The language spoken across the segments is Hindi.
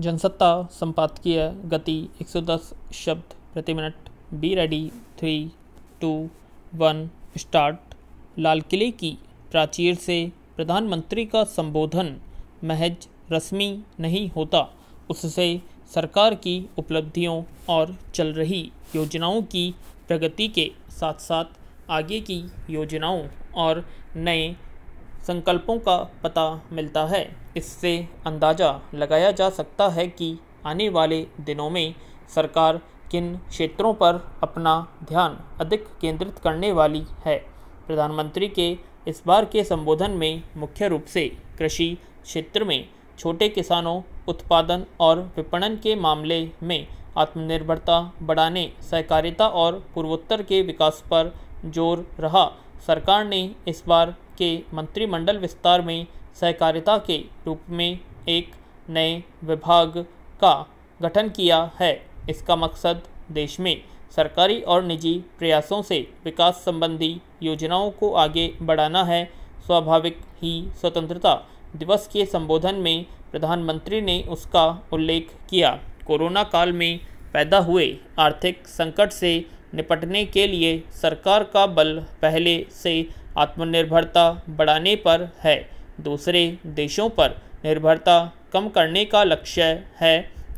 जनसत्ता संपादकीय गति 110 शब्द प्रति minute be ready three two one start लाल किले की प्राचीर से प्रधानमंत्री का संबोधन महज रस्मी नहीं होता उससे सरकार की उपलब्धियों और चल रही योजनाओं की प्रगति के साथ साथ आगे की योजनाओं और नए संकल्पों का पता मिलता है इससे अंदाज़ा लगाया जा सकता है कि आने वाले दिनों में सरकार किन क्षेत्रों पर अपना ध्यान अधिक केंद्रित करने वाली है प्रधानमंत्री के इस बार के संबोधन में मुख्य रूप से कृषि क्षेत्र में छोटे किसानों उत्पादन और विपणन के मामले में आत्मनिर्भरता बढ़ाने सहकारिता और पूर्वोत्तर के विकास पर जोर रहा सरकार ने इस बार के मंत्रिमंडल विस्तार में सहकारिता के रूप में एक नए विभाग का गठन किया है इसका मकसद देश में सरकारी और निजी प्रयासों से विकास संबंधी योजनाओं को आगे बढ़ाना है स्वाभाविक ही स्वतंत्रता दिवस के संबोधन में प्रधानमंत्री ने उसका उल्लेख किया कोरोना काल में पैदा हुए आर्थिक संकट से निपटने के लिए सरकार का बल पहले से आत्मनिर्भरता बढ़ाने पर है दूसरे देशों पर निर्भरता कम करने का लक्ष्य है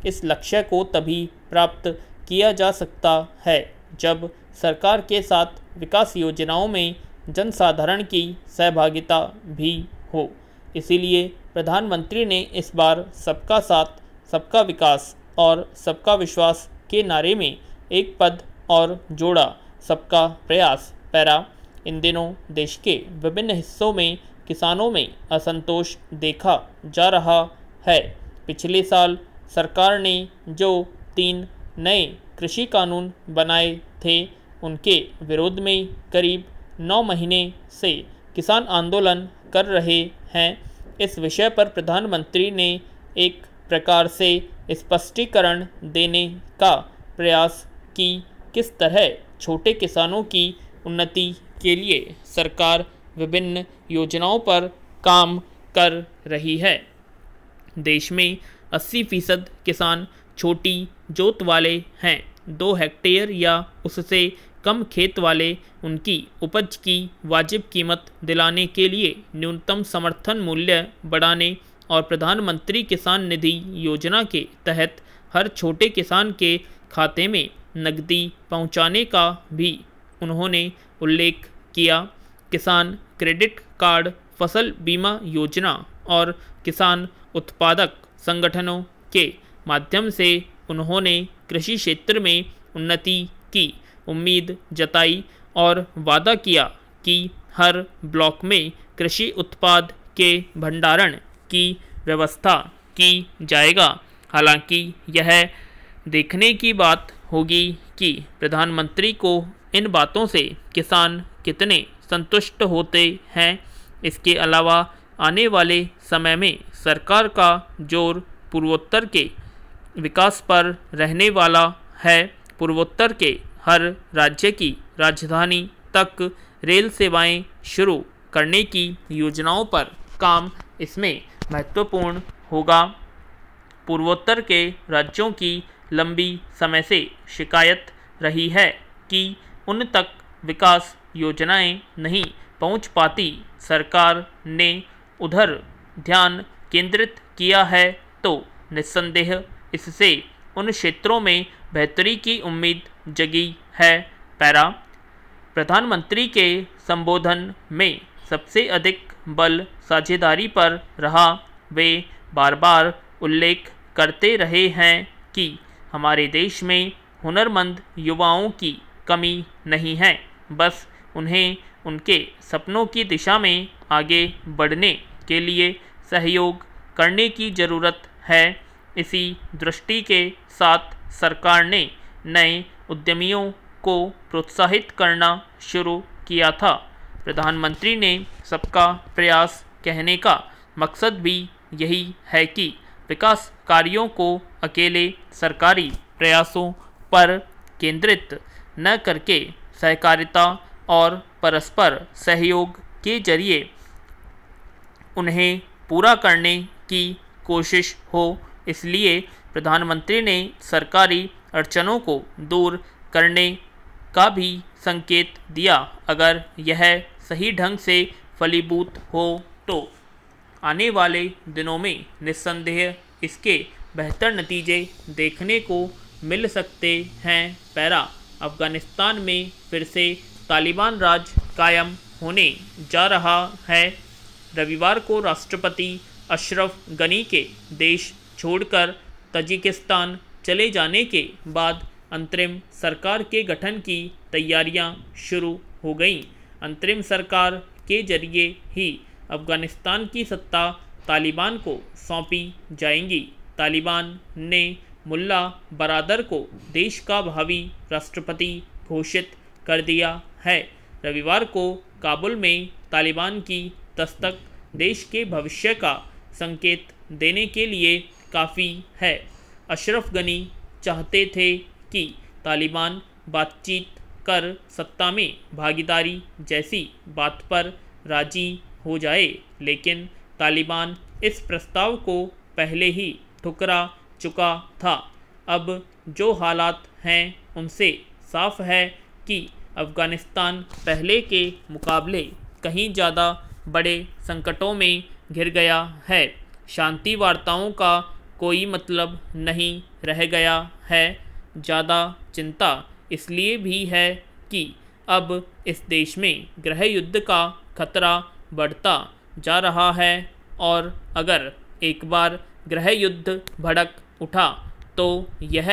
इस लक्ष्य को तभी प्राप्त किया जा सकता है जब सरकार के साथ विकास योजनाओं में जनसाधारण की सहभागिता भी हो इसीलिए प्रधानमंत्री ने इस बार सबका साथ सबका विकास और सबका विश्वास के नारे में एक पद और जोड़ा सबका प्रयास पैरा इन दिनों देश के विभिन्न हिस्सों में किसानों में असंतोष देखा जा रहा है पिछले साल सरकार ने जो तीन नए कृषि कानून बनाए थे उनके विरोध में करीब नौ महीने से किसान आंदोलन कर रहे हैं इस विषय पर प्रधानमंत्री ने एक प्रकार से स्पष्टीकरण देने का प्रयास कि किस तरह छोटे किसानों की उन्नति के लिए सरकार विभिन्न योजनाओं पर काम कर रही है देश में 80 फीसद किसान छोटी जोत वाले हैं दो हेक्टेयर या उससे कम खेत वाले उनकी उपज की वाजिब कीमत दिलाने के लिए न्यूनतम समर्थन मूल्य बढ़ाने और प्रधानमंत्री किसान निधि योजना के तहत हर छोटे किसान के खाते में नकदी पहुंचाने का भी उन्होंने उल्लेख किया किसान क्रेडिट कार्ड फसल बीमा योजना और किसान उत्पादक संगठनों के माध्यम से उन्होंने कृषि क्षेत्र में उन्नति की उम्मीद जताई और वादा किया कि हर ब्लॉक में कृषि उत्पाद के भंडारण की व्यवस्था की जाएगा हालांकि यह देखने की बात होगी कि प्रधानमंत्री को इन बातों से किसान कितने संतुष्ट होते हैं इसके अलावा आने वाले समय में सरकार का जोर पूर्वोत्तर के विकास पर रहने वाला है पूर्वोत्तर के हर राज्य की राजधानी तक रेल सेवाएं शुरू करने की योजनाओं पर काम इसमें महत्वपूर्ण होगा पूर्वोत्तर के राज्यों की लंबी समय से शिकायत रही है कि उन तक विकास योजनाएं नहीं पहुंच पाती सरकार ने उधर ध्यान केंद्रित किया है तो निस्संदेह इससे उन क्षेत्रों में बेहतरी की उम्मीद जगी है पैरा प्रधानमंत्री के संबोधन में सबसे अधिक बल साझेदारी पर रहा वे बार बार उल्लेख करते रहे हैं कि हमारे देश में हुनरमंद युवाओं की कमी नहीं है बस उन्हें उनके सपनों की दिशा में आगे बढ़ने के लिए सहयोग करने की ज़रूरत है इसी दृष्टि के साथ सरकार ने नए उद्यमियों को प्रोत्साहित करना शुरू किया था प्रधानमंत्री ने सबका प्रयास कहने का मकसद भी यही है कि विकास कार्यों को अकेले सरकारी प्रयासों पर केंद्रित न करके सहकारिता और परस्पर सहयोग के जरिए उन्हें पूरा करने की कोशिश हो इसलिए प्रधानमंत्री ने सरकारी अड़चनों को दूर करने का भी संकेत दिया अगर यह सही ढंग से फलीभूत हो तो आने वाले दिनों में निस्संदेह इसके बेहतर नतीजे देखने को मिल सकते हैं पैरा अफगानिस्तान में फिर से तालिबान राज कायम होने जा रहा है रविवार को राष्ट्रपति अशरफ गनी के देश छोड़कर तजिकिस्तान चले जाने के बाद अंतरिम सरकार के गठन की तैयारियां शुरू हो गईं अंतरिम सरकार के जरिए ही अफ़गानिस्तान की सत्ता तालिबान को सौंपी जाएंगी तालिबान ने मुल्ला बरादर को देश का भावी राष्ट्रपति घोषित कर दिया है रविवार को काबुल में तालिबान की दस्तक देश के भविष्य का संकेत देने के लिए काफ़ी है अशरफ गनी चाहते थे कि तालिबान बातचीत कर सत्ता में भागीदारी जैसी बात पर राजी हो जाए लेकिन तालिबान इस प्रस्ताव को पहले ही ठुकरा चुका था अब जो हालात हैं उनसे साफ है कि अफ़गानिस्तान पहले के मुकाबले कहीं ज़्यादा बड़े संकटों में घिर गया है शांति वार्ताओं का कोई मतलब नहीं रह गया है ज़्यादा चिंता इसलिए भी है कि अब इस देश में गृह युद्ध का खतरा बढ़ता जा रहा है और अगर एक बार गृह युद्ध भड़क उठा तो यह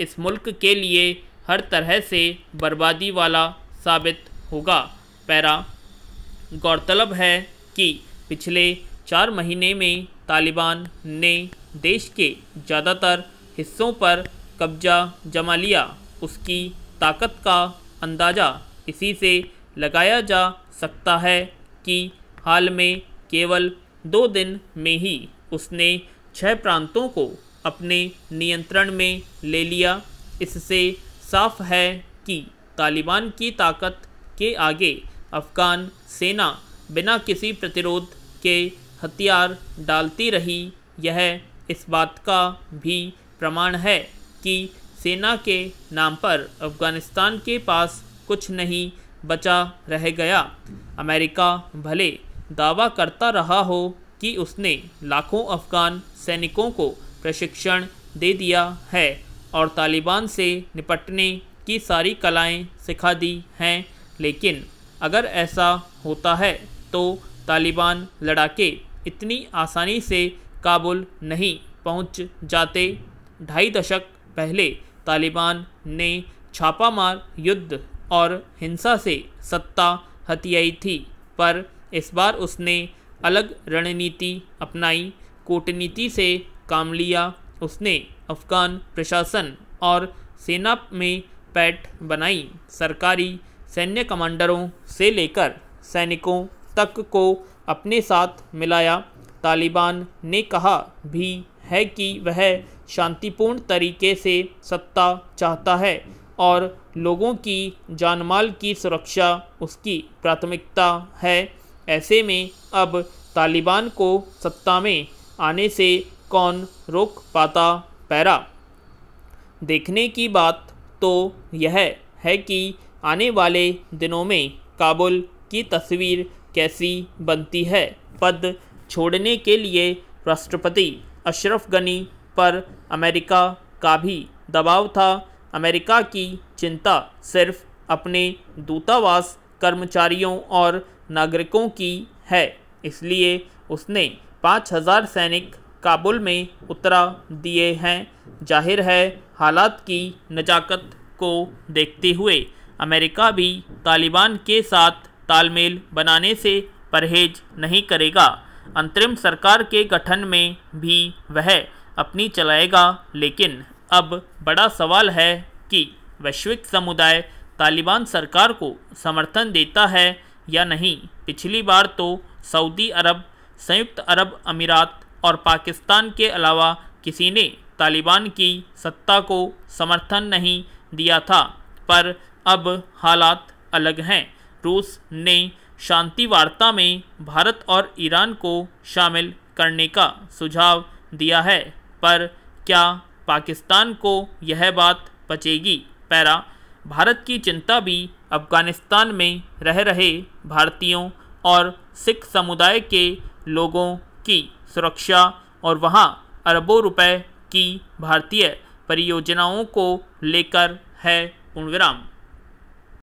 इस मुल्क के लिए हर तरह से बर्बादी वाला साबित होगा पैरा गौरतलब है कि पिछले चार महीने में तालिबान ने देश के ज़्यादातर हिस्सों पर कब्जा जमा लिया उसकी ताकत का अंदाज़ा इसी से लगाया जा सकता है कि हाल में केवल दो दिन में ही उसने छह प्रांतों को अपने नियंत्रण में ले लिया इससे साफ है कि तालिबान की ताकत के आगे अफ़गान सेना बिना किसी प्रतिरोध के हथियार डालती रही यह इस बात का भी प्रमाण है कि सेना के नाम पर अफ़गानिस्तान के पास कुछ नहीं बचा रह गया अमेरिका भले दावा करता रहा हो कि उसने लाखों अफ़गान सैनिकों को प्रशिक्षण दे दिया है और तालिबान से निपटने की सारी कलाएं सिखा दी हैं लेकिन अगर ऐसा होता है तो तालिबान लड़ाके इतनी आसानी से काबुल नहीं पहुंच जाते ढाई दशक पहले तालिबान ने छापामार युद्ध और हिंसा से सत्ता हथियाई थी पर इस बार उसने अलग रणनीति अपनाई कूटनीति से काम लिया उसने अफगान प्रशासन और सेना में पैठ बनाई सरकारी सैन्य कमांडरों से लेकर सैनिकों तक को अपने साथ मिलाया तालिबान ने कहा भी है कि वह शांतिपूर्ण तरीके से सत्ता चाहता है और लोगों की जानमाल की सुरक्षा उसकी प्राथमिकता है ऐसे में अब तालिबान को सत्ता में आने से कौन रोक पाता पैरा देखने की बात तो यह है कि आने वाले दिनों में काबुल की तस्वीर कैसी बनती है पद छोड़ने के लिए राष्ट्रपति अशरफ गनी पर अमेरिका का भी दबाव था अमेरिका की चिंता सिर्फ अपने दूतावास कर्मचारियों और नागरिकों की है इसलिए उसने 5000 सैनिक काबुल में उतरा दिए हैं जाहिर है हालात की नज़ाकत को देखते हुए अमेरिका भी तालिबान के साथ तालमेल बनाने से परहेज नहीं करेगा अंतरिम सरकार के गठन में भी वह अपनी चलाएगा लेकिन अब बड़ा सवाल है कि वैश्विक समुदाय तालिबान सरकार को समर्थन देता है या नहीं पिछली बार तो सऊदी अरब संयुक्त अरब अमीरात और पाकिस्तान के अलावा किसी ने तालिबान की सत्ता को समर्थन नहीं दिया था पर अब हालात अलग हैं रूस ने शांति वार्ता में भारत और ईरान को शामिल करने का सुझाव दिया है पर क्या पाकिस्तान को यह बात पचेगी पैरा भारत की चिंता भी अफगानिस्तान में रह रहे भारतीयों और सिख समुदाय के लोगों की सुरक्षा और वहाँ अरबों रुपए की भारतीय परियोजनाओं को लेकर है विराम